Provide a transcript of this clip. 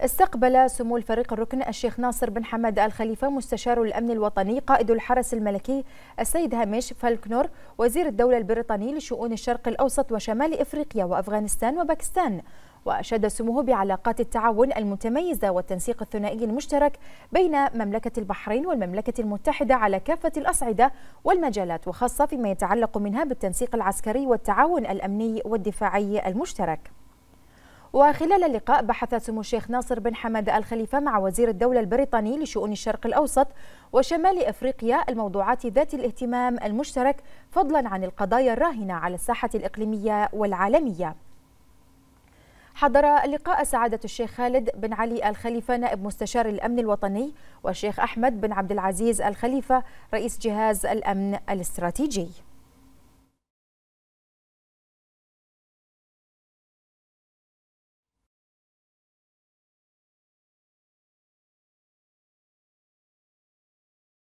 استقبل سمو الفريق الركن الشيخ ناصر بن حمد الخليفه مستشار الأمن الوطني قائد الحرس الملكي السيد هامش فالكنور وزير الدولة البريطاني لشؤون الشرق الأوسط وشمال إفريقيا وأفغانستان وباكستان وأشاد سموه بعلاقات التعاون المتميزة والتنسيق الثنائي المشترك بين مملكة البحرين والمملكة المتحدة على كافة الأصعدة والمجالات وخاصة فيما يتعلق منها بالتنسيق العسكري والتعاون الأمني والدفاعي المشترك وخلال اللقاء بحث سمو الشيخ ناصر بن حمد الخليفة مع وزير الدولة البريطاني لشؤون الشرق الأوسط وشمال أفريقيا الموضوعات ذات الاهتمام المشترك فضلا عن القضايا الراهنة على الساحة الإقليمية والعالمية حضر اللقاء سعادة الشيخ خالد بن علي الخليفة نائب مستشار الأمن الوطني والشيخ أحمد بن عبد العزيز الخليفة رئيس جهاز الأمن الاستراتيجي